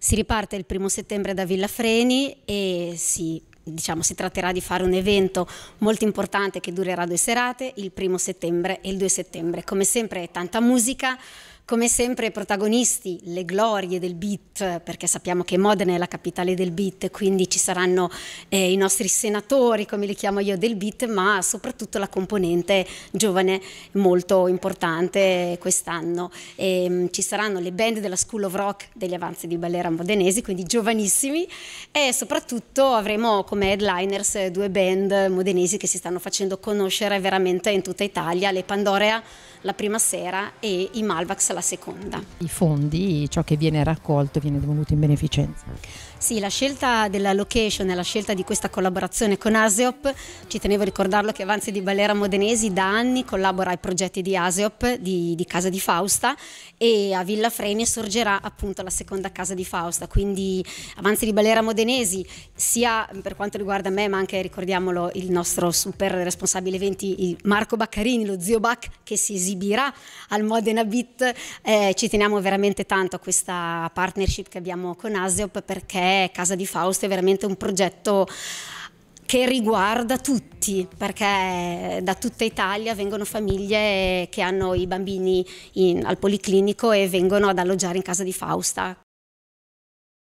Si riparte il primo settembre da Villa Freni e si Diciamo, si tratterà di fare un evento molto importante che durerà due serate, il primo settembre e il 2 settembre. Come sempre tanta musica, come sempre protagonisti le glorie del beat, perché sappiamo che Modena è la capitale del beat, quindi ci saranno eh, i nostri senatori, come li chiamo io, del beat, ma soprattutto la componente giovane molto importante quest'anno. Ehm, ci saranno le band della School of Rock degli avanzi di Ballera Modenesi, quindi giovanissimi, e soprattutto avremo come headliners due band modenesi che si stanno facendo conoscere veramente in tutta Italia, le Pandorea la prima sera e i Malvax la alla seconda. I fondi, ciò che viene raccolto, viene devoluto in beneficenza. Sì, la scelta della location e la scelta di questa collaborazione con ASEOP, ci tenevo a ricordarlo che Avanzi di Ballera Modenesi da anni collabora ai progetti di ASEOP, di, di Casa di Fausta e a Villa Freni sorgerà appunto la seconda Casa di Fausta, quindi Avanzi di Ballera Modenesi sia per quanto riguarda me ma anche ricordiamolo il nostro super responsabile eventi Marco Baccarini, lo zio Bac che si esibirà al Modena Beat eh, ci teniamo veramente tanto a questa partnership che abbiamo con ASEOP perché Casa di Fausto è veramente un progetto che riguarda tutti, perché da tutta Italia vengono famiglie che hanno i bambini in, al policlinico e vengono ad alloggiare in casa di Fausta.